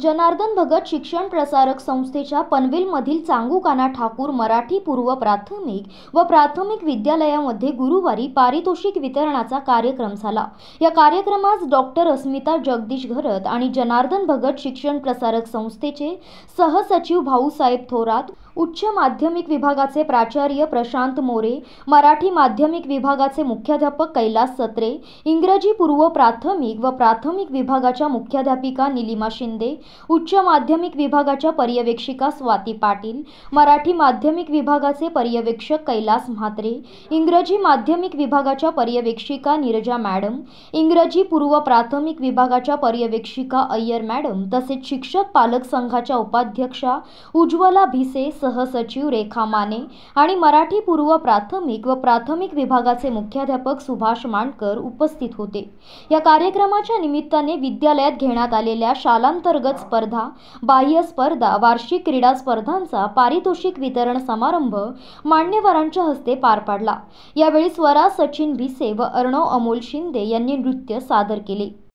जनार्दन भगत शिक्षण प्रसारक संस्थेच्या पनवेलमधील चांगुकाना ठाकूर मराठी पूर्व प्राथमिक व प्राथमिक विद्यालयामध्ये गुरुवारी पारितोषिक वितरणाचा कार्यक्रम झाला या कार्यक्रमास डॉक्टर अस्मिता जगदीश घरत आणि जनार्दन भगत शिक्षण प्रसारक संस्थेचे सहसचिव भाऊसाहेब थोरात उच्च माध्यमिक विभागाचे प्राचार्य प्रशांत मोरे मराठी माध्यमिक विभागाचे मुख्याध्यापक कैलास सत्रे इंग्रजी पूर्व प्राथमिक व प्राथमिक विभागाच्या मुख्याध्यापिका निलिमा शिंदे उच्च माध्यमिक विभागाच्या पर्यवेक्षिका स्वाती पाटील मराठी माध्यमिक विभागाचे पर्यवेक्षक कैलास म्हात्रे इंग्रजी माध्यमिक विभागाच्या पर्यवेक्षिका नीरजा मॅडम इंग्रजी पूर्व प्राथमिक विभागाच्या पर्यवेक्षिका अय्यर मॅडम तसेच शिक्षक पालक संघाच्या उपाध्यक्षा उज्ज्वला भिसे सहसचिव रेखा माने आणि मराठी पूर्व प्राथमिक व प्राथमिक विभागाचे मुख्याध्यापक सुभाष मांडकर उपस्थित होते या कार्यक्रमाच्या निमित्ताने विद्यालयात घेण्यात आलेल्या शालांतर्गत स्पर्धा बाह्य स्पर्धा वार्षिक क्रीडा स्पर्धांचा पारितोषिक वितरण समारंभ मान्यवरांच्या हस्ते पार पाडला यावेळी स्वरा सचिन भिसे व अर्णव अमोल शिंदे यांनी नृत्य सादर केले